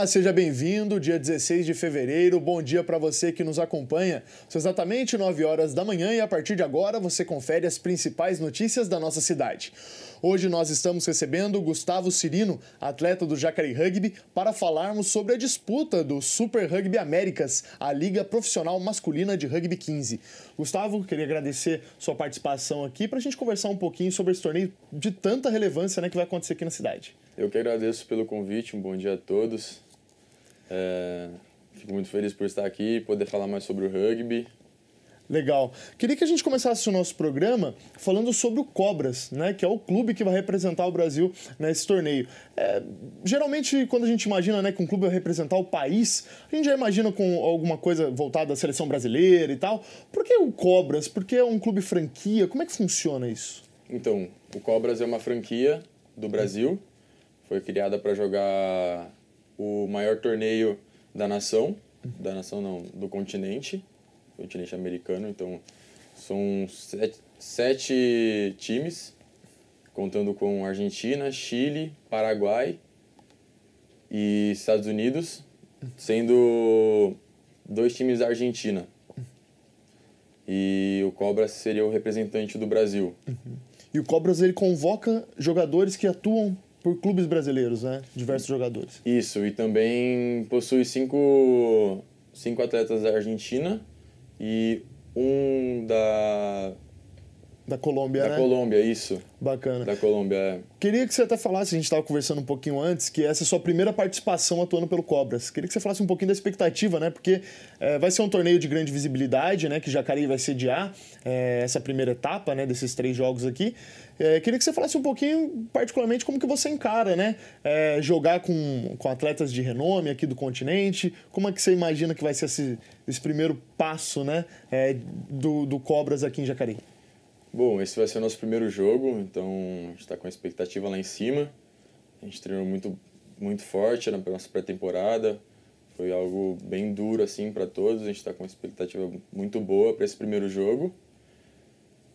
Olá, seja bem-vindo, dia 16 de fevereiro. Bom dia para você que nos acompanha. São exatamente 9 horas da manhã e a partir de agora você confere as principais notícias da nossa cidade. Hoje nós estamos recebendo Gustavo Cirino, atleta do Jacareí Rugby, para falarmos sobre a disputa do Super Rugby Américas, a liga profissional masculina de rugby 15. Gustavo, queria agradecer sua participação aqui para a gente conversar um pouquinho sobre esse torneio de tanta relevância né, que vai acontecer aqui na cidade. Eu que agradeço pelo convite, um bom dia a todos. É, fico muito feliz por estar aqui e poder falar mais sobre o rugby. Legal. Queria que a gente começasse o nosso programa falando sobre o Cobras, né, que é o clube que vai representar o Brasil nesse torneio. É, geralmente, quando a gente imagina né, que um clube vai representar o país, a gente já imagina com alguma coisa voltada à seleção brasileira e tal. Por que o Cobras? Por que é um clube franquia? Como é que funciona isso? Então, o Cobras é uma franquia do Brasil. Foi criada para jogar o maior torneio da nação, da nação não, do continente, continente americano, então são sete, sete times, contando com Argentina, Chile, Paraguai e Estados Unidos, sendo dois times da Argentina. E o Cobras seria o representante do Brasil. Uhum. E o Cobras ele convoca jogadores que atuam por clubes brasileiros, né? Diversos jogadores. Isso, e também possui cinco, cinco atletas da Argentina e um da da Colômbia, da né? Da Colômbia, isso. Bacana. Da Colômbia, é. Queria que você até falasse, a gente estava conversando um pouquinho antes, que essa é a sua primeira participação atuando pelo Cobras. Queria que você falasse um pouquinho da expectativa, né? Porque é, vai ser um torneio de grande visibilidade, né? Que Jacareí vai sediar é, essa é primeira etapa, né? Desses três jogos aqui. É, queria que você falasse um pouquinho, particularmente, como que você encara, né? É, jogar com, com atletas de renome aqui do continente. Como é que você imagina que vai ser esse, esse primeiro passo, né? É, do, do Cobras aqui em Jacareí? Bom, esse vai ser o nosso primeiro jogo, então a gente está com a expectativa lá em cima. A gente treinou muito, muito forte na nossa pré-temporada, foi algo bem duro assim para todos. A gente está com uma expectativa muito boa para esse primeiro jogo.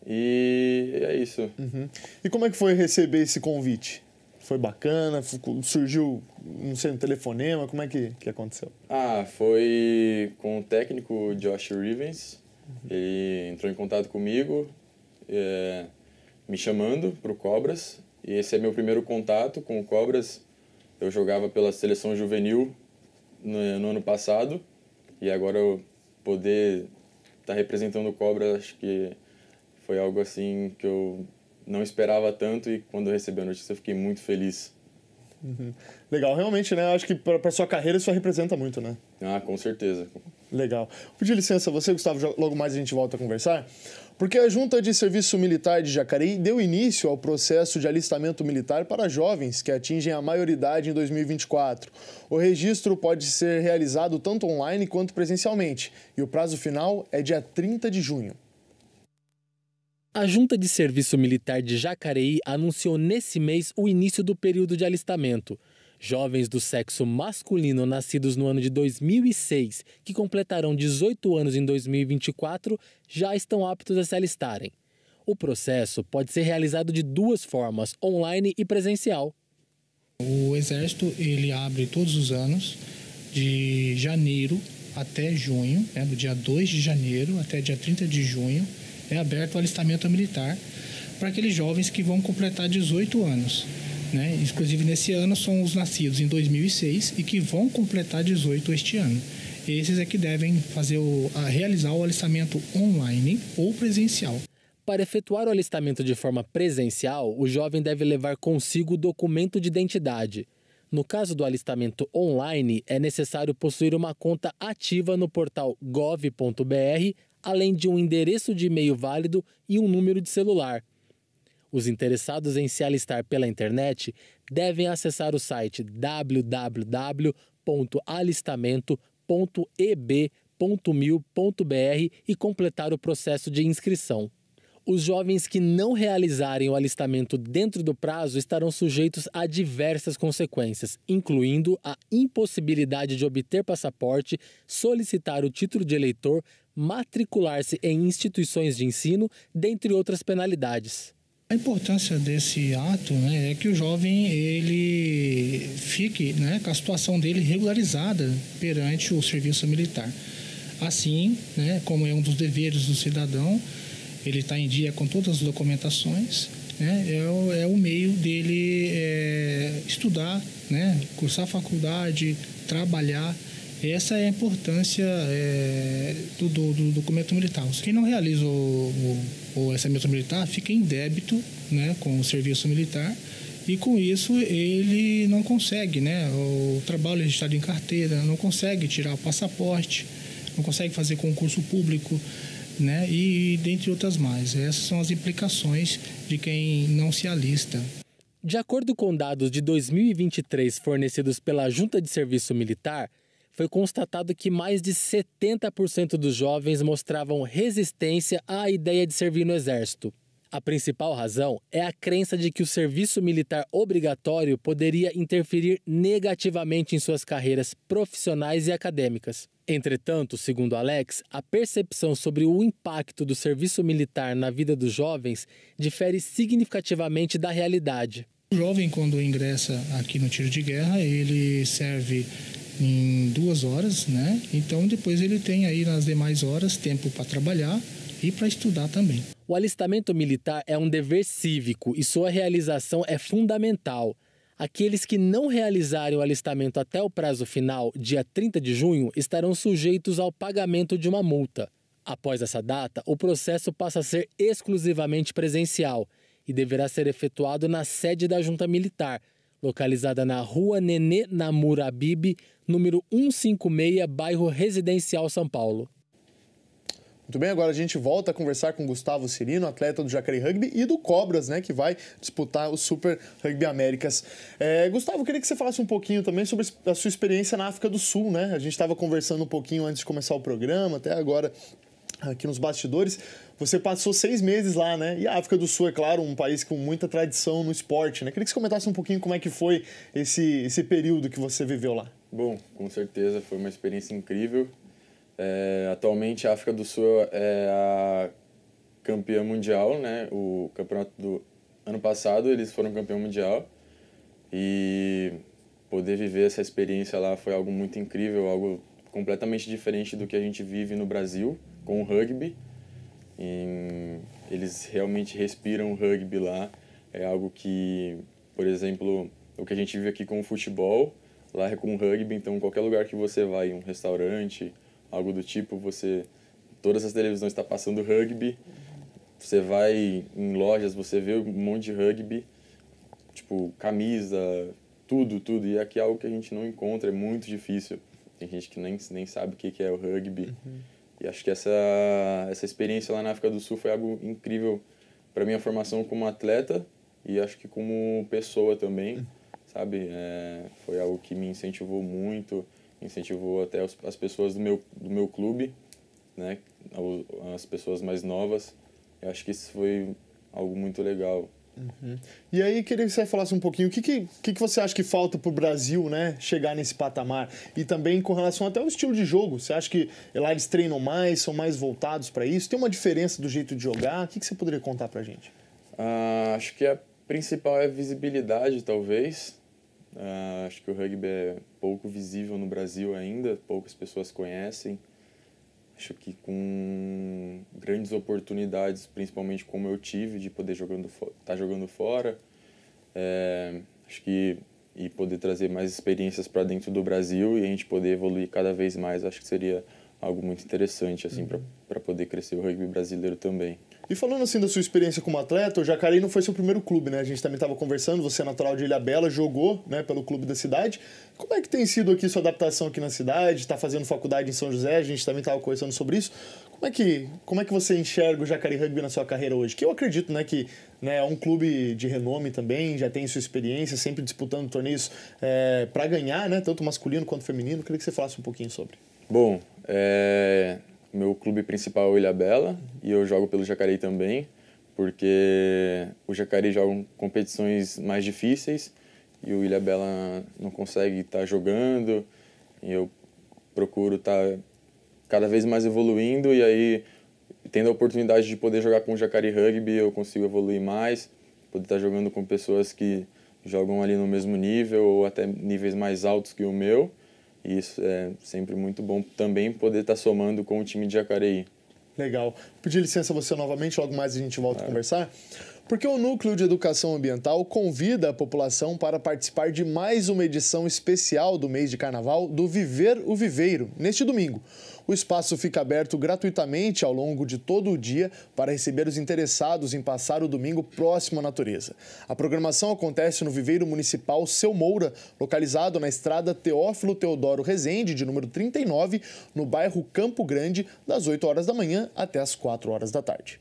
E é isso. Uhum. E como é que foi receber esse convite? Foi bacana? Surgiu, não sei, um telefonema? Como é que, que aconteceu? Ah, foi com o técnico Josh Rivens. Uhum. Ele entrou em contato comigo, é, me chamando para o Cobras. E esse é meu primeiro contato com o Cobras. Eu jogava pela seleção juvenil no, no ano passado e agora eu poder estar tá representando o Cobras, acho que foi algo assim que eu não esperava tanto e quando eu recebi a notícia eu fiquei muito feliz. Uhum. Legal, realmente, né? Acho que para sua carreira isso representa muito, né? Ah, com certeza. Legal. Pedir licença a você, Gustavo, logo mais a gente volta a conversar. Porque a Junta de Serviço Militar de Jacareí deu início ao processo de alistamento militar para jovens que atingem a maioridade em 2024. O registro pode ser realizado tanto online quanto presencialmente, e o prazo final é dia 30 de junho. A Junta de Serviço Militar de Jacareí anunciou nesse mês o início do período de alistamento. Jovens do sexo masculino nascidos no ano de 2006, que completarão 18 anos em 2024, já estão aptos a se alistarem. O processo pode ser realizado de duas formas, online e presencial. O Exército ele abre todos os anos, de janeiro até junho, né, do dia 2 de janeiro até dia 30 de junho, é aberto o alistamento militar para aqueles jovens que vão completar 18 anos né? Inclusive nesse ano são os nascidos em 2006 e que vão completar 18 este ano. Esses é que devem fazer o, a, realizar o alistamento online ou presencial. Para efetuar o alistamento de forma presencial, o jovem deve levar consigo o documento de identidade. No caso do alistamento online, é necessário possuir uma conta ativa no portal gov.br, além de um endereço de e-mail válido e um número de celular. Os interessados em se alistar pela internet devem acessar o site www.alistamento.eb.mil.br e completar o processo de inscrição os jovens que não realizarem o alistamento dentro do prazo estarão sujeitos a diversas consequências, incluindo a impossibilidade de obter passaporte, solicitar o título de eleitor, matricular-se em instituições de ensino, dentre outras penalidades. A importância desse ato né, é que o jovem ele fique né, com a situação dele regularizada perante o serviço militar. Assim, né, como é um dos deveres do cidadão, ele está em dia com todas as documentações, né, é, o, é o meio dele é, estudar, né, cursar faculdade, trabalhar. Essa é a importância é, do, do, do, documento militar. Quem não realiza o, o ou orçamento militar fica em débito né, com o serviço militar e com isso ele não consegue, né, o trabalho registrado em carteira, não consegue tirar o passaporte, não consegue fazer concurso público, né, e dentre outras mais. Essas são as implicações de quem não se alista. De acordo com dados de 2023 fornecidos pela Junta de Serviço Militar, foi constatado que mais de 70% dos jovens mostravam resistência à ideia de servir no Exército. A principal razão é a crença de que o serviço militar obrigatório poderia interferir negativamente em suas carreiras profissionais e acadêmicas. Entretanto, segundo Alex, a percepção sobre o impacto do serviço militar na vida dos jovens difere significativamente da realidade. O jovem, quando ingressa aqui no tiro de guerra, ele serve em duas horas, né? Então depois ele tem aí nas demais horas tempo para trabalhar e para estudar também. O alistamento militar é um dever cívico e sua realização é fundamental. Aqueles que não realizarem o alistamento até o prazo final, dia 30 de junho, estarão sujeitos ao pagamento de uma multa. Após essa data, o processo passa a ser exclusivamente presencial e deverá ser efetuado na sede da Junta Militar, localizada na Rua Nenê Namurabibi, número 156, bairro Residencial São Paulo. Muito bem, agora a gente volta a conversar com Gustavo Cirino, atleta do Jacaré Rugby e do Cobras, né, que vai disputar o Super Rugby Américas. É, Gustavo, queria que você falasse um pouquinho também sobre a sua experiência na África do Sul, né? A gente estava conversando um pouquinho antes de começar o programa, até agora aqui nos bastidores, você passou seis meses lá, né? E a África do Sul, é claro, um país com muita tradição no esporte, né? Queria que você comentasse um pouquinho como é que foi esse, esse período que você viveu lá. Bom, com certeza foi uma experiência incrível. É, atualmente a África do Sul é a campeã mundial, né? O campeonato do ano passado eles foram campeão mundial e poder viver essa experiência lá foi algo muito incrível, algo completamente diferente do que a gente vive no Brasil com o rugby. E eles realmente respiram o rugby lá. É algo que, por exemplo, o que a gente vive aqui com o futebol, lá é com o rugby. Então, qualquer lugar que você vai, um restaurante, algo do tipo, você todas as televisões estão tá passando rugby. Você vai em lojas, você vê um monte de rugby, tipo camisa, tudo, tudo. E aqui é algo que a gente não encontra, é muito difícil. Tem gente que nem, nem sabe o que, é o rugby. Uhum. E acho que essa, essa experiência lá na África do Sul foi algo incrível para minha formação como atleta e acho que como pessoa também, sabe? É, foi algo que me incentivou muito, incentivou até os, as pessoas do meu, do meu clube, né? As pessoas mais novas. Eu acho que isso foi algo muito legal Uhum. E aí, queria que você falasse um pouquinho, o que, que, que você acha que falta para o Brasil né, chegar nesse patamar? E também com relação até ao estilo de jogo, você acha que lá eles treinam mais, são mais voltados para isso? Tem uma diferença do jeito de jogar? O que, que você poderia contar para a gente? Ah, acho que a principal é a visibilidade, talvez. Ah, acho que o rugby é pouco visível no Brasil ainda, poucas pessoas conhecem acho que com grandes oportunidades, principalmente como eu tive de poder jogando estar tá jogando fora, é, acho que e poder trazer mais experiências para dentro do Brasil e a gente poder evoluir cada vez mais, acho que seria algo muito interessante assim uhum. para poder crescer o rugby brasileiro também. E falando assim da sua experiência como atleta, o Jacareí não foi seu primeiro clube, né? A gente também estava conversando, você é natural de Ilha Bela, jogou né, pelo clube da cidade. Como é que tem sido aqui sua adaptação aqui na cidade? Está fazendo faculdade em São José, a gente também estava conversando sobre isso. Como é, que, como é que você enxerga o Jacareí Rugby na sua carreira hoje? Que eu acredito né, que né, é um clube de renome também, já tem sua experiência, sempre disputando torneios é, para ganhar, né, tanto masculino quanto feminino. Eu queria que você falasse um pouquinho sobre. Bom, é, meu clube principal é o Ilhabela e eu jogo pelo Jacareí também, porque o Jacareí joga competições mais difíceis e o Ilhabela não consegue estar tá jogando. E eu procuro estar tá cada vez mais evoluindo e aí tendo a oportunidade de poder jogar com o Jacareí Rugby, eu consigo evoluir mais, poder estar tá jogando com pessoas que jogam ali no mesmo nível ou até níveis mais altos que o meu. E isso é sempre muito bom também poder estar tá somando com o time de Jacareí. Legal. Pedir licença a você novamente, logo mais a gente volta claro. a conversar. Porque o Núcleo de Educação Ambiental convida a população para participar de mais uma edição especial do mês de carnaval do Viver o Viveiro, neste domingo. O espaço fica aberto gratuitamente ao longo de todo o dia para receber os interessados em passar o domingo próximo à natureza. A programação acontece no viveiro municipal Seu Moura, localizado na estrada Teófilo Teodoro Rezende, de número 39, no bairro Campo Grande, das 8 horas da manhã até as 4 horas da tarde.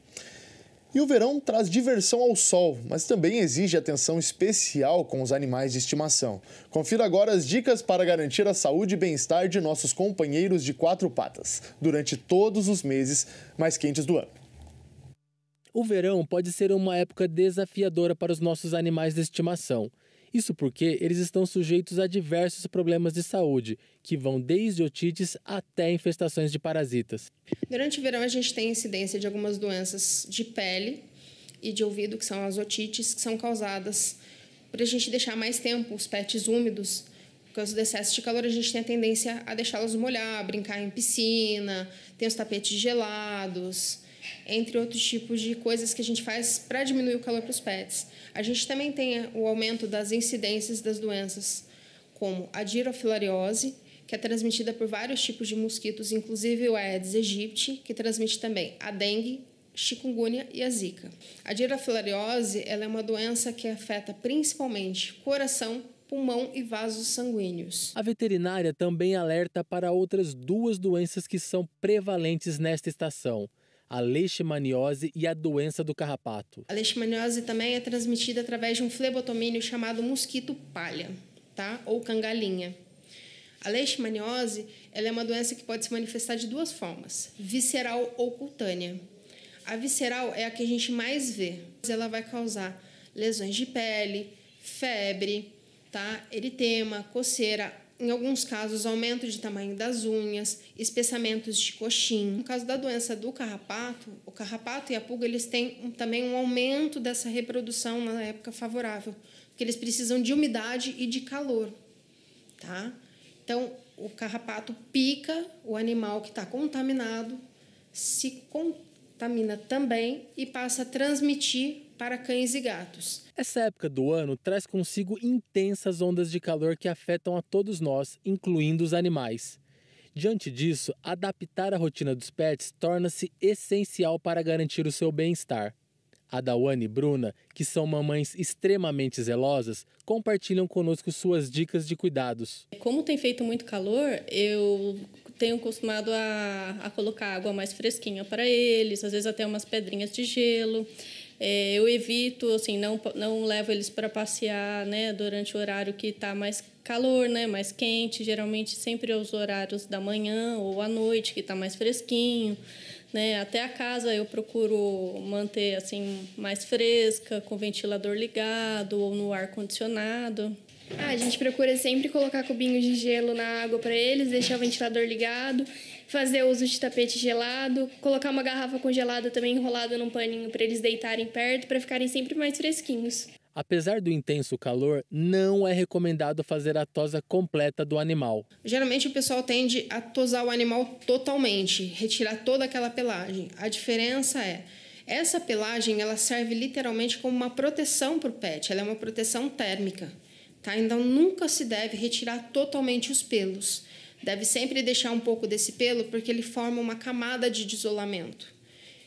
E o verão traz diversão ao sol, mas também exige atenção especial com os animais de estimação. Confira agora as dicas para garantir a saúde e bem-estar de nossos companheiros de quatro patas durante todos os meses mais quentes do ano. O verão pode ser uma época desafiadora para os nossos animais de estimação. Isso porque eles estão sujeitos a diversos problemas de saúde, que vão desde otites até infestações de parasitas. Durante o verão, a gente tem incidência de algumas doenças de pele e de ouvido, que são as otites, que são causadas por a gente deixar mais tempo os pets úmidos. Por causa do excesso de calor, a gente tem a tendência a deixá-los molhar, brincar em piscina, tem os tapetes gelados entre outros tipos de coisas que a gente faz para diminuir o calor para os pets. A gente também tem o aumento das incidências das doenças, como a girofilariose, que é transmitida por vários tipos de mosquitos, inclusive o Aedes aegypti, que transmite também a dengue, chikungunya e a zika. A girofilariose ela é uma doença que afeta principalmente coração, pulmão e vasos sanguíneos. A veterinária também alerta para outras duas doenças que são prevalentes nesta estação: a leishmaniose e a doença do carrapato. A leishmaniose também é transmitida através de um flebotomínio chamado mosquito palha, tá? Ou cangalinha. A leishmaniose ela é uma doença que pode se manifestar de duas formas, visceral ou cutânea. A visceral é a que a gente mais vê. Ela vai causar lesões de pele, febre, tá? eritema, coceira, em alguns casos, aumento de tamanho das unhas, espessamentos de coxim. No caso da doença do carrapato, o carrapato e a pulga eles têm também um aumento dessa reprodução na época favorável, porque eles precisam de umidade e de calor. Tá? Então, o carrapato pica o animal que está contaminado, se contamina tamina também e passa a transmitir para cães e gatos. Essa época do ano traz consigo intensas ondas de calor que afetam a todos nós, incluindo os animais. Diante disso, adaptar a rotina dos pets torna-se essencial para garantir o seu bem-estar. A Dawane e Bruna, que são mamães extremamente zelosas, compartilham conosco suas dicas de cuidados. Como tem feito muito calor, eu tenho costumado a, a colocar água mais fresquinha para eles, às vezes até umas pedrinhas de gelo. É, eu evito, assim, não, não levo eles para passear né, durante o horário que está mais calor, né, mais quente. Geralmente sempre aos horários da manhã ou à noite, que está mais fresquinho. Né? Até a casa eu procuro manter assim mais fresca, com ventilador ligado ou no ar condicionado. Ah, a gente procura sempre colocar cubinhos de gelo na água para eles, deixar o ventilador ligado, fazer uso de tapete gelado, colocar uma garrafa congelada também enrolada num paninho para eles deitarem perto, para ficarem sempre mais fresquinhos. Apesar do intenso calor, não é recomendado fazer a tosa completa do animal. Geralmente o pessoal tende a tosar o animal totalmente, retirar toda aquela pelagem. A diferença é essa pelagem ela serve literalmente como uma proteção para o pet, ela é uma proteção térmica. Tá? Então, nunca se deve retirar totalmente os pelos. Deve sempre deixar um pouco desse pelo, porque ele forma uma camada de isolamento.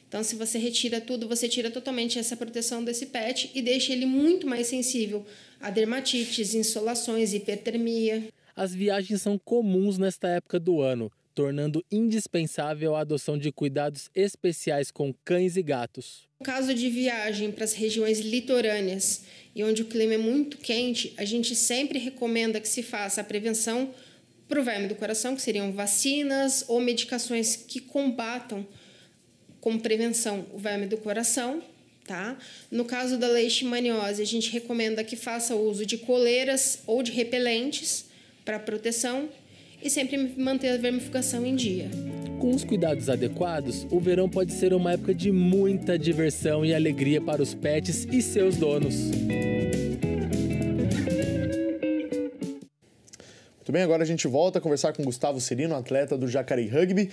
Então, se você retira tudo, você tira totalmente essa proteção desse pet e deixa ele muito mais sensível a dermatites, insolações, hipertermia. As viagens são comuns nesta época do ano, tornando indispensável a adoção de cuidados especiais com cães e gatos. No caso de viagem para as regiões litorâneas e onde o clima é muito quente, a gente sempre recomenda que se faça a prevenção para o verme do coração, que seriam vacinas ou medicações que combatam como prevenção o verme do coração. Tá? No caso da leishmaniose, a gente recomenda que faça uso de coleiras ou de repelentes para proteção e sempre manter a vermificação em dia. Com os cuidados adequados, o verão pode ser uma época de muita diversão e alegria para os pets e seus donos. Muito bem, agora a gente volta a conversar com Gustavo Serino, atleta do Jacarei Rugby.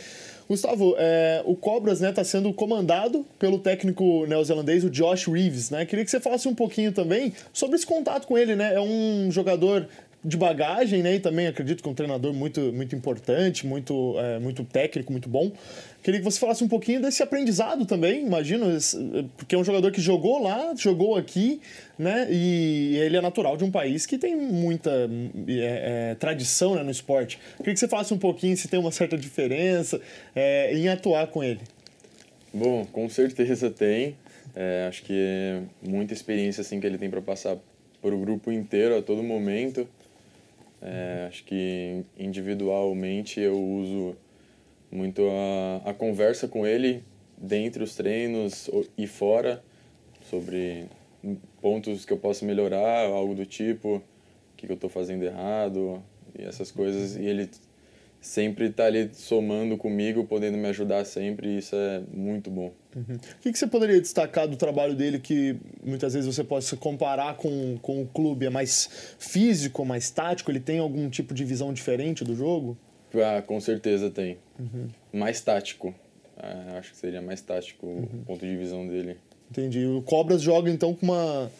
Gustavo, é, o Cobras está né, tá sendo comandado pelo técnico neozelandês, o Josh Reeves. Né? Queria que você falasse um pouquinho também sobre esse contato com ele. Né? É um jogador de bagagem, né? E também acredito que é um treinador muito, muito importante, muito, é, muito técnico, muito bom. Queria que você falasse um pouquinho desse aprendizado também, imagino, porque é um jogador que jogou lá, jogou aqui, né? E ele é natural de um país que tem muita é, é, tradição né, no esporte. Queria que você falasse um pouquinho se tem uma certa diferença é, em atuar com ele. Bom, com certeza tem. É, acho que é muita experiência assim que ele tem para passar para o grupo inteiro a todo momento. É, acho que individualmente eu uso muito a, a conversa com ele dentro dos treinos e fora sobre pontos que eu posso melhorar, algo do tipo, o que eu estou fazendo errado e essas coisas. E ele sempre está ali somando comigo, podendo me ajudar sempre, e isso é muito bom. Uhum. O que, que, você poderia destacar do trabalho dele que muitas vezes você pode se comparar com, com o clube? É mais físico, mais tático? Ele tem algum tipo de visão diferente do jogo? Ah, com certeza tem. Uhum. Mais tático. Ah, acho que seria mais tático uhum. o ponto de visão dele. Entendi. O Cobras joga então com uma.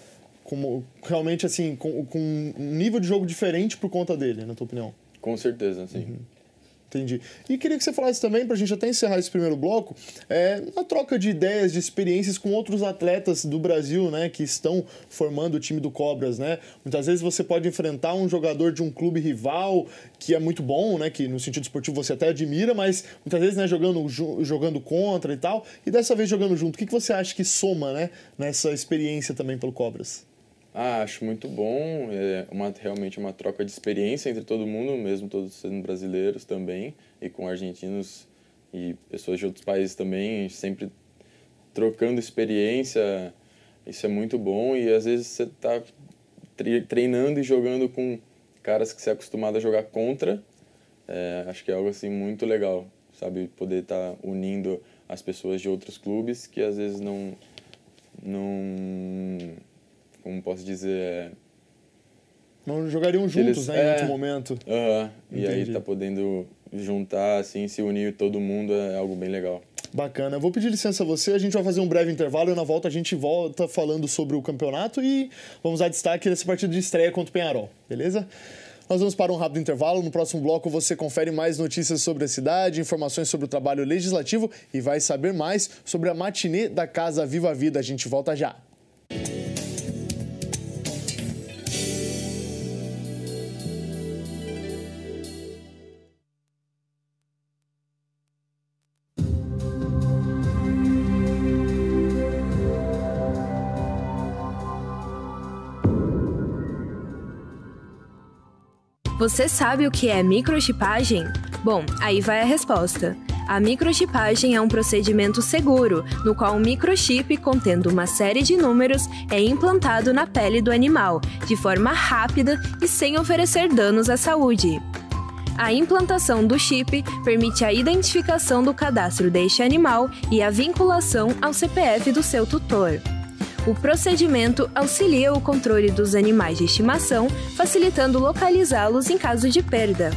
Com, realmente assim, com, com um nível de jogo diferente por conta dele, na tua opinião? Com certeza, sim. Uhum. Entendi. E queria que você falasse também, para a gente até encerrar esse primeiro bloco, é, a troca de ideias, de experiências com outros atletas do Brasil, né, que estão formando o time do Cobras, né? Muitas vezes você pode enfrentar um jogador de um clube rival que é muito bom, né, que no sentido esportivo você até admira, mas muitas vezes, né, jogando, jogando contra e tal, e dessa vez jogando junto. O que, que você acha que soma, né, nessa experiência também pelo Cobras? Ah, acho muito bom. É uma, realmente uma troca de experiência entre todo mundo, mesmo todos sendo brasileiros também, e com argentinos e pessoas de outros países também, sempre trocando experiência. Isso é muito bom. E às vezes você está treinando e jogando com caras que você é acostumado a jogar contra. É, acho que é algo assim muito legal, sabe? Poder estar tá unindo as pessoas de outros clubes que às vezes não. não como posso dizer. Não jogariam juntos, eles, né, é, em outro momento. Uh -huh, e aí tá podendo juntar, assim, se unir todo mundo é algo bem legal. Bacana. Eu vou pedir licença a você, a gente vai fazer um breve intervalo e na volta a gente volta falando sobre o campeonato e vamos dar destaque dessa partida de estreia contra o Penharol, beleza? Nós vamos para um rápido intervalo. No próximo bloco você confere mais notícias sobre a cidade, informações sobre o trabalho legislativo e vai saber mais sobre a matinê da Casa Viva a Vida. A gente volta já. Música Você sabe o que é microchipagem? Bom, aí vai a resposta. A microchipagem é um procedimento seguro, no qual um microchip contendo uma série de números é implantado na pele do animal, de forma rápida e sem oferecer danos à saúde. A implantação do chip permite a identificação do cadastro deste animal e a vinculação ao CPF do seu tutor. O procedimento auxilia o controle dos animais de estimação, facilitando localizá-los em caso de perda.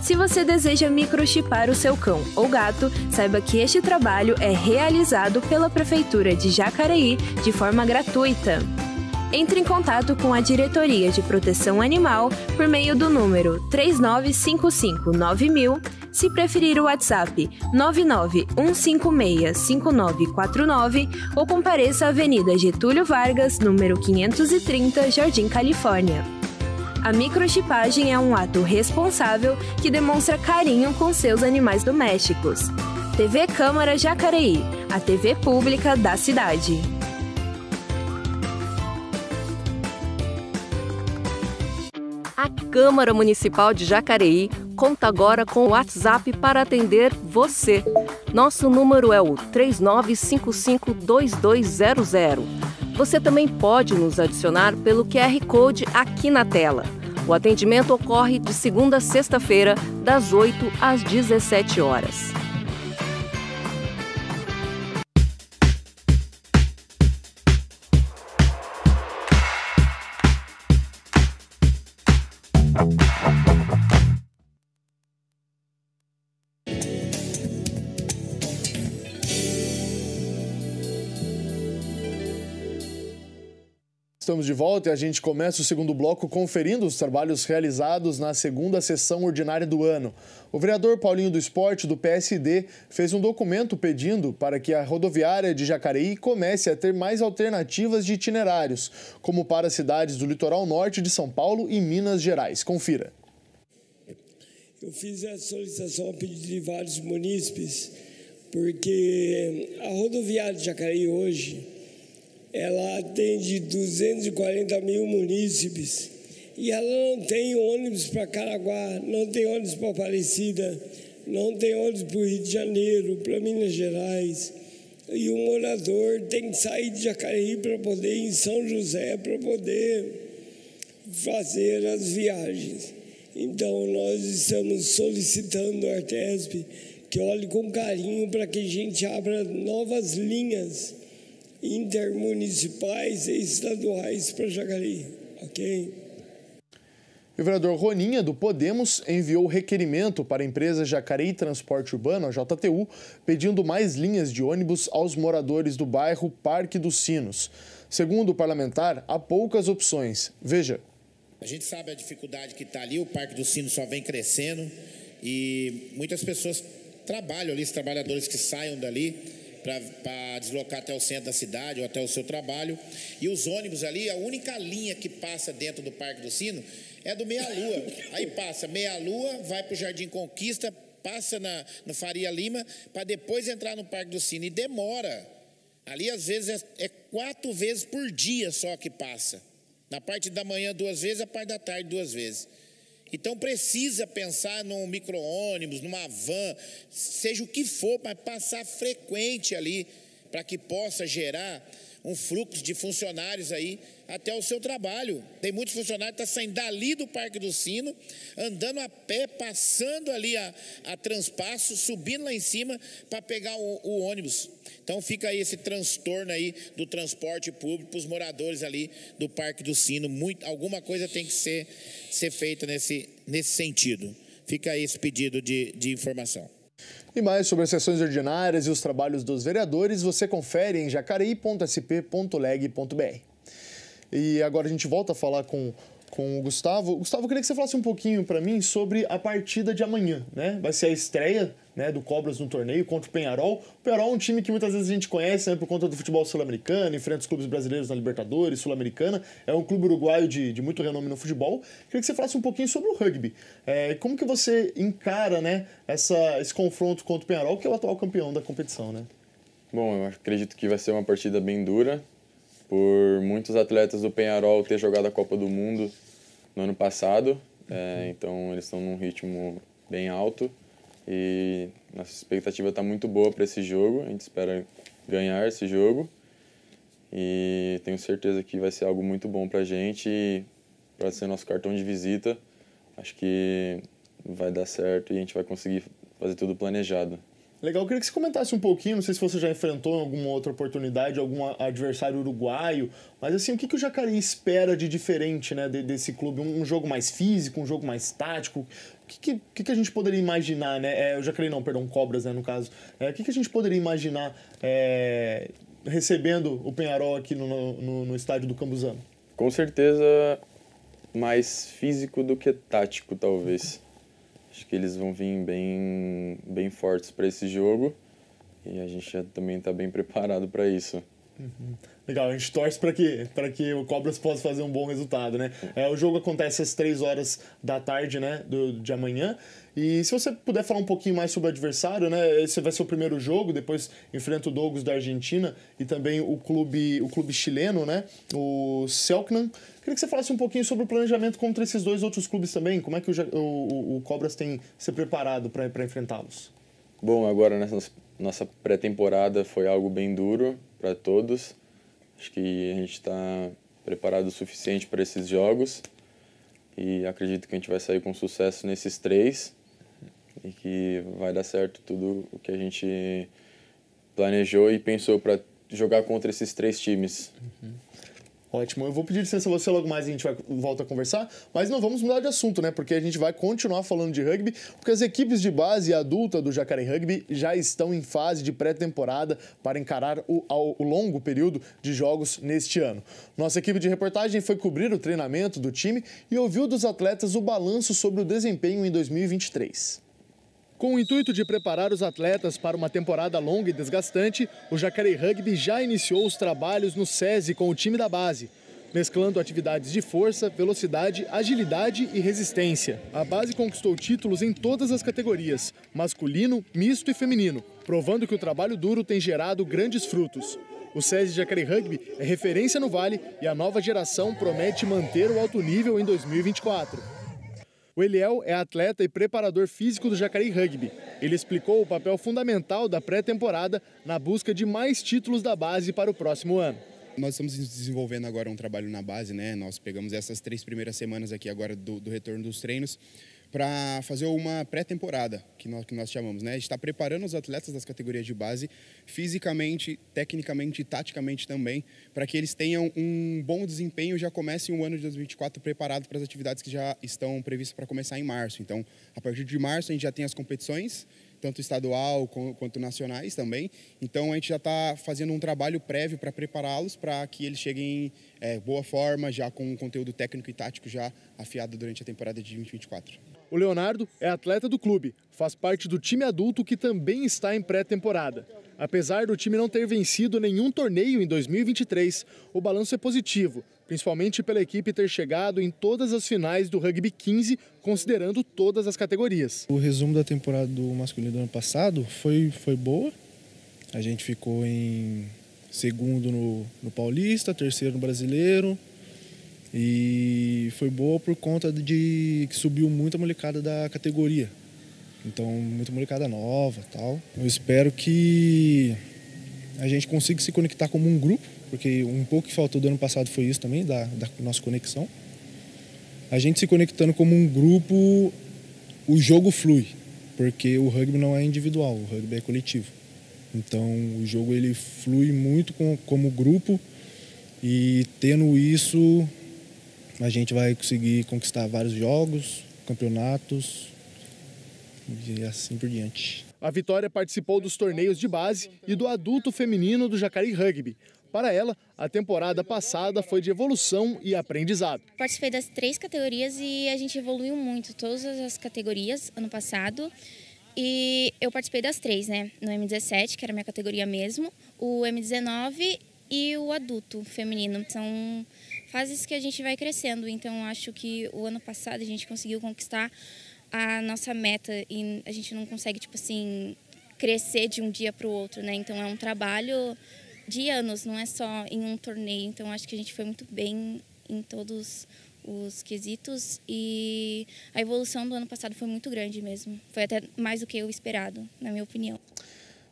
Se você deseja microchipar o seu cão ou gato, saiba que este trabalho é realizado pela Prefeitura de Jacareí de forma gratuita. Entre em contato com a Diretoria de Proteção Animal por meio do número 39559000, se preferir o WhatsApp 991565949 ou compareça à Avenida Getúlio Vargas, número 530, Jardim, Califórnia. A microchipagem é um ato responsável que demonstra carinho com seus animais domésticos. TV Câmara Jacareí, a TV pública da cidade. Câmara Municipal de Jacareí conta agora com o WhatsApp para atender você. Nosso número é o 39552200. Você também pode nos adicionar pelo QR Code aqui na tela. O atendimento ocorre de segunda a sexta-feira, das 8 às 17 horas. Estamos de volta e a gente começa o segundo bloco conferindo os trabalhos realizados na segunda sessão ordinária do ano. O vereador Paulinho do Esporte, do PSD, fez um documento pedindo para que a rodoviária de Jacareí comece a ter mais alternativas de itinerários, como para cidades do litoral norte de São Paulo e Minas Gerais. Confira. Eu fiz essa solicitação a pedido de vários munícipes, porque a rodoviária de Jacareí hoje ela atende 240 mil munícipes e ela não tem ônibus para Caraguá, não tem ônibus para Aparecida, não tem ônibus para o Rio de Janeiro, para Minas Gerais. E o morador tem que sair de Jacareí para poder ir em São José para poder fazer as viagens. Então, nós estamos solicitando a Artesp que olhe com carinho para que a gente abra novas linhas intermunicipais e estaduais para Jacareí, ok? O vereador Roninha, do Podemos, enviou requerimento para a empresa Jacareí Transporte Urbano, a JTU, pedindo mais linhas de ônibus aos moradores do bairro Parque dos Sinos. Segundo o parlamentar, há poucas opções. Veja. A gente sabe a dificuldade que está ali, o Parque dos Sinos só vem crescendo e muitas pessoas trabalham ali, os trabalhadores que saiam dali para deslocar até o centro da cidade ou até o seu trabalho. E os ônibus ali, a única linha que passa dentro do Parque do Sino é do Meia Lua. Aí passa Meia Lua, vai para o Jardim Conquista, passa na, no Faria Lima, para depois entrar no Parque do Sino. E demora. Ali, às vezes, é, é quatro vezes por dia só que passa. Na parte da manhã, duas vezes, a parte da tarde, duas vezes. Então precisa pensar num micro-ônibus, numa van, seja o que for, mas passar frequente ali para que possa gerar um fluxo de funcionários aí até o seu trabalho. Tem muitos funcionários que estão tá saindo dali do Parque do Sino, andando a pé, passando ali a, a transpasso, subindo lá em cima para pegar o, o, ônibus. Então fica aí esse transtorno aí do transporte público para os moradores ali do Parque do Sino. Muito, alguma coisa tem que ser, ser feita nesse, nesse sentido. Fica aí esse pedido de, de informação. E mais sobre as sessões ordinárias e os trabalhos dos vereadores, você confere em jacareí.sp.leg.br. E agora a gente volta a falar com com o Gustavo. Gustavo, eu queria que você falasse um pouquinho para mim sobre a partida de amanhã, né? Vai ser a estreia né, do Cobras no torneio contra o Penharol. O Penharol é um time que muitas vezes a gente conhece né, por conta do futebol sul-americano, enfrenta os clubes brasileiros na Libertadores, Sul-Americana. É um clube uruguaio de, de muito renome no futebol. Queria que você falasse um pouquinho sobre o rugby. É, como que você encara né, essa, esse confronto contra o Penharol, que é o atual campeão da competição? Né? Bom, eu acredito que vai ser uma partida bem dura, por muitos atletas do Penharol ter jogado a Copa do Mundo no ano passado. É, uhum. então eles estão num ritmo bem alto. E nossa expectativa está muito boa para esse jogo. A gente espera ganhar esse jogo. E tenho certeza que vai ser algo muito bom para a gente. E para ser nosso cartão de visita, acho que vai dar certo e a gente vai conseguir fazer tudo planejado. Legal, eu queria que você comentasse um pouquinho, não sei se você já enfrentou em alguma outra oportunidade algum adversário uruguaio, mas assim, o que, que o Jacareí espera de diferente né, desse clube? Um, jogo mais físico, um jogo mais tático? O que, que, que a gente poderia imaginar, né? É, o Jacareí não, perdão, Cobras, né, no caso. É, o que, que a gente poderia imaginar é, recebendo o Penharol aqui no, no, no estádio do Cambuzano? Com certeza mais físico do que tático, talvez. Acho que eles vão vir bem, bem fortes para esse jogo e a gente já também está bem preparado para isso. Uhum. Legal, a gente torce para que, que o Cobras possa fazer um bom resultado, né? É, o jogo acontece às 3 horas da tarde, né? Do, de amanhã. E se você puder falar um pouquinho mais sobre o adversário, né? Esse vai ser o primeiro jogo, depois enfrenta o Douglas da Argentina e também o clube, o clube chileno, né? O Selknam. Queria que você falasse um pouquinho sobre o planejamento contra esses dois outros clubes também. Como é que o, o, o Cobras tem se preparado para enfrentá-los? Bom, agora nessa nossa pré-temporada foi algo bem duro para todos. Acho que a gente está preparado o suficiente para esses jogos e acredito que a gente vai sair com sucesso nesses três e que vai dar certo tudo o que a gente planejou e pensou para jogar contra esses três times. Uhum. Ótimo. Eu vou pedir licença a você logo mais e a gente vai, volta a conversar, mas não vamos mudar de assunto, né? Porque a gente vai continuar falando de rugby, porque as equipes de base e adulta do Jacaré Rugby já estão em fase de pré-temporada para encarar o, ao, o longo período de jogos neste ano. Nossa equipe de reportagem foi cobrir o treinamento do time e ouviu dos atletas o balanço sobre o desempenho em 2023. Com o intuito de preparar os atletas para uma temporada longa e desgastante, o Jacarei Rugby já iniciou os trabalhos no SESI com o time da base, mesclando atividades de força, velocidade, agilidade e resistência. A base conquistou títulos em todas as categorias, masculino, misto e feminino, provando que o trabalho duro tem gerado grandes frutos. O SESI Jacarei Rugby é referência no Vale e a nova geração promete manter o alto nível em 2024. O Eliel é atleta e preparador físico do Jacareí Rugby. Ele explicou o papel fundamental da pré-temporada na busca de mais títulos da base para o próximo ano. Nós estamos desenvolvendo agora um trabalho na base, né? Nós pegamos essas três primeiras semanas aqui agora do, do retorno dos treinos para fazer uma pré-temporada, que nós, que nós chamamos. Né? A gente está preparando os atletas das categorias de base, fisicamente, tecnicamente e taticamente também, para que eles tenham um bom desempenho e já comecem o ano de 2024 preparado para as atividades que já estão previstas para começar em março. Então, a partir de março, a gente já tem as competições, tanto estadual quanto nacionais também. Então, a gente já está fazendo um trabalho prévio para prepará-los para que eles cheguem em eh, é, boa forma, já com um conteúdo técnico e tático já afiado durante a temporada de 2024. O Leonardo é atleta do clube, faz parte do time adulto que também está em pré-temporada. Apesar do time não ter vencido nenhum torneio em 2023, o balanço é positivo, principalmente pela equipe ter chegado em todas as finais do Rugby 15, considerando todas as categorias. O resumo da temporada do masculino do ano passado foi, foi boa. A gente ficou em segundo no, no Paulista, terceiro no Brasileiro, e foi boa por conta de que subiu muita molecada da categoria. Então, muita molecada nova tal. Eu espero que a gente consiga se conectar como um grupo, porque um pouco que faltou do ano passado foi isso também, da, da nossa conexão. A gente se conectando como um grupo, o jogo flui, porque o rugby não é individual, o rugby é coletivo. Então, o jogo ele flui muito com, como grupo e tendo isso a gente vai conseguir conquistar vários jogos, campeonatos e assim por diante. A Vitória participou dos torneios de base e do adulto feminino do Jacareí Rugby. Para ela, a temporada passada foi de evolução e aprendizado. Participei das três categorias e a gente evoluiu muito, todas as categorias ano passado. E eu participei das três, né? No M17, que era a minha categoria mesmo, o M19 e o adulto feminino. São fases que a gente vai crescendo. Então, acho que o ano passado a gente conseguiu conquistar a nossa meta e a gente não consegue, tipo assim, crescer de um dia para o outro, né? Então, é um trabalho de anos, não é só em um torneio. Então, acho que a gente foi muito bem em todos os quesitos e a evolução do ano passado foi muito grande mesmo. Foi até mais do que o esperado, na minha opinião.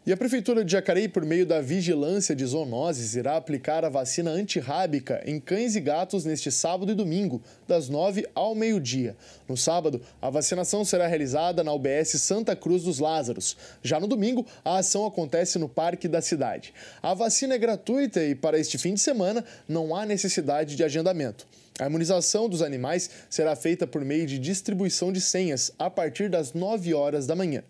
E a Prefeitura de Jacareí, por meio da vigilância de zoonoses, irá aplicar a vacina antirrábica em cães e gatos neste sábado e domingo, das nove ao meio-dia. No sábado, a vacinação será realizada na UBS Santa Cruz dos Lázaros. Já no domingo, a ação acontece no Parque da Cidade. A vacina é gratuita e, para este fim de semana, não há necessidade de agendamento. A imunização dos animais será feita por meio de distribuição de senhas a partir das nove horas da manhã.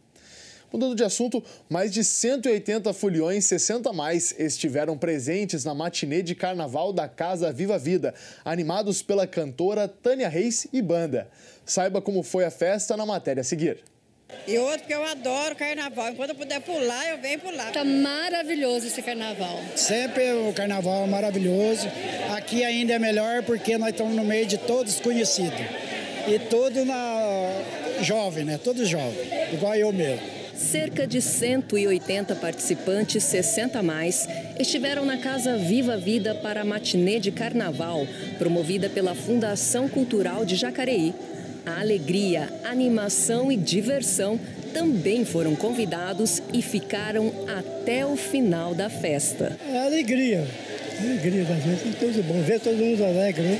Mudando de assunto, mais de 180 foliões, 60 mais, estiveram presentes na matinê de carnaval da Casa Viva Vida, animados pela cantora Tânia Reis e banda. Saiba como foi a festa na matéria a seguir. E outro que eu adoro carnaval. Enquanto eu puder pular, eu venho pular. Tá maravilhoso esse carnaval. Sempre o carnaval é maravilhoso. Aqui ainda é melhor porque nós estamos no meio de todos conhecidos. E todo na jovem, né? Todo jovem, igual eu mesmo. Cerca de 180 participantes, 60 mais, estiveram na Casa Viva Vida para a matinê de carnaval, promovida pela Fundação Cultural de Jacareí. A alegria, animação e diversão também foram convidados e ficaram até o final da festa. É alegria, alegria da gente, tudo bom, ver todo mundo alegre, né?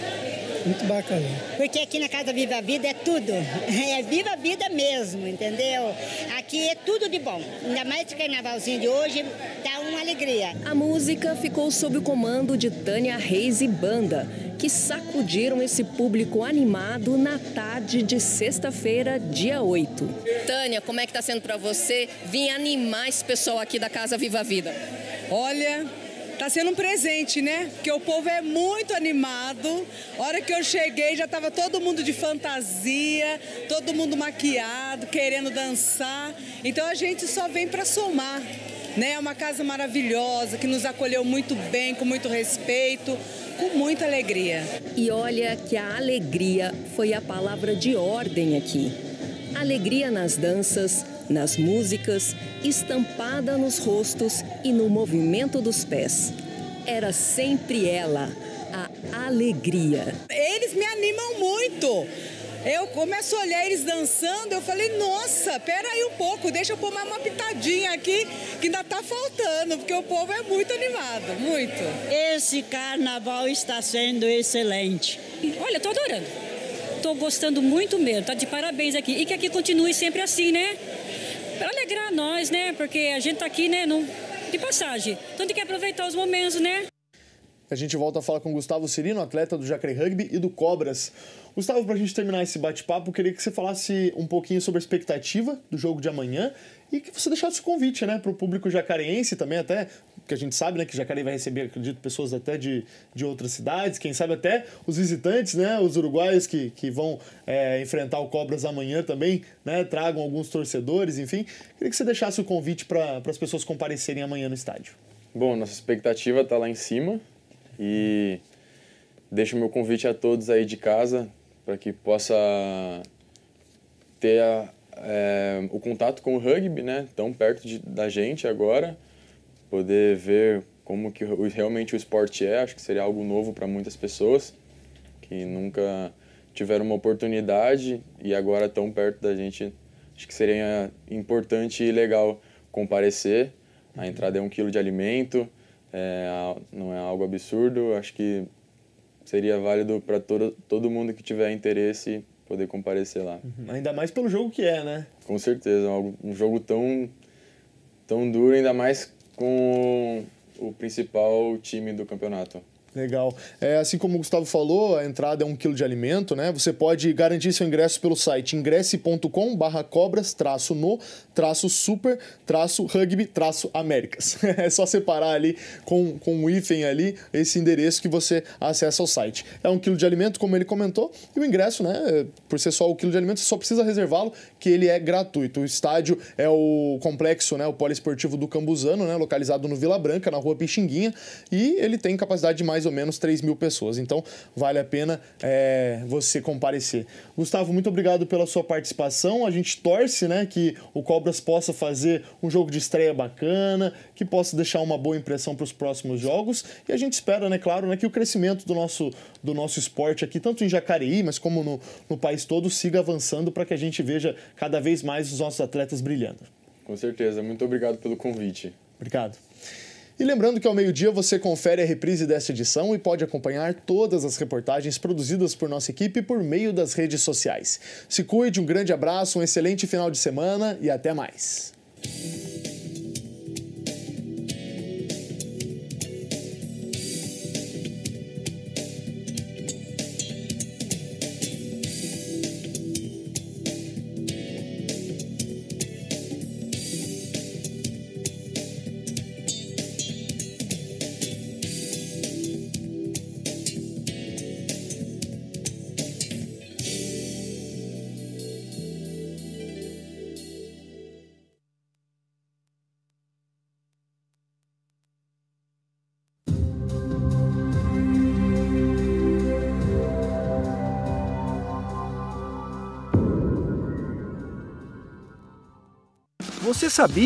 Muito bacana. Porque aqui na Casa Viva a Vida é tudo. É viva a vida mesmo, entendeu? Aqui é tudo de bom. Ainda mais esse carnavalzinho de hoje dá tá uma alegria. A música ficou sob o comando de Tânia Reis e Banda, que sacudiram esse público animado na tarde de sexta-feira, dia 8. Tânia, como é que está sendo para você vir animar esse pessoal aqui da Casa Viva a Vida? Olha, Tá sendo um presente, né? Porque o povo é muito animado. A hora que eu cheguei já estava todo mundo de fantasia, todo mundo maquiado, querendo dançar. Então a gente só vem para somar. Né? É uma casa maravilhosa que nos acolheu muito bem, com muito respeito, com muita alegria. E olha que a alegria foi a palavra de ordem aqui. Alegria nas danças, nas músicas, estampada nos rostos e no movimento dos pés. Era sempre ela, a alegria. Eles me animam muito. Eu começo a olhar eles dançando, eu falei, nossa, pera aí um pouco, deixa eu pôr mais uma pitadinha aqui, que ainda tá faltando, porque o povo é muito animado, muito. Esse carnaval está sendo excelente. Olha, tô adorando. Tô gostando muito mesmo, tá de parabéns aqui. E que aqui continue sempre assim, né? para alegrar nós, né? Porque a gente está aqui, né, de passagem. Então tem que aproveitar os momentos, né? A gente volta a falar com Gustavo Cirino, atleta do Jacaré Rugby e do Cobras. Gustavo, para a gente terminar esse bate-papo, queria que você falasse um pouquinho sobre a expectativa do jogo de amanhã e que você deixasse o convite né, para o público jacareense também, até porque a gente sabe né, que Jacareí vai receber, acredito, pessoas até de, de outras cidades, quem sabe até os visitantes, né, os uruguaios que, que vão é, enfrentar o Cobras amanhã também, né, tragam alguns torcedores, enfim. Queria que você deixasse o convite para as pessoas comparecerem amanhã no estádio. Bom, nossa expectativa está lá em cima e deixo o meu convite a todos aí de casa para que possa ter a, é, o contato com o rugby, né, tão perto de, da gente agora poder ver como que realmente o esporte é, acho que seria algo novo para muitas pessoas que nunca tiveram uma oportunidade e agora tão perto da gente, acho que seria importante e legal comparecer. A uhum. entrada é um quilo de alimento, é, não é algo absurdo, acho que seria válido para todo, todo mundo que tiver interesse poder comparecer lá. Uhum. Ainda mais pelo jogo que é, né? Com certeza, é um jogo tão, tão duro, ainda mais com o principal time do campeonato. Legal. É, assim como o Gustavo falou, a entrada é um quilo de alimento, né? Você pode garantir seu ingresso pelo site ingresse.com barra cobras traço no traço super traço rugby traço Américas. É só separar ali com, com um hífen ali esse endereço que você acessa ao site. É um quilo de alimento, como ele comentou, e o ingresso, né? Por ser só o quilo de alimento, você só precisa reservá-lo, que ele é gratuito. O estádio é o complexo, né? O poliesportivo do Cambuzano, né? Localizado no Vila Branca, na rua Pixinguinha, e ele tem capacidade de mais ou menos 3 mil pessoas. Então, vale a pena é, você comparecer. Gustavo, muito obrigado pela sua participação. A gente torce né, que o Cobras possa fazer um jogo de estreia bacana, que possa deixar uma boa impressão para os próximos jogos. E a gente espera, né, claro, né, que o crescimento do nosso, do nosso esporte aqui, tanto em Jacareí, mas como no, no país todo, siga avançando para que a gente veja cada vez mais os nossos atletas brilhando. Com certeza. Muito obrigado pelo convite. Obrigado. E lembrando que ao meio-dia você confere a reprise desta edição e pode acompanhar todas as reportagens produzidas por nossa equipe por meio das redes sociais. Se cuide, um grande abraço, um excelente final de semana e até mais. sabia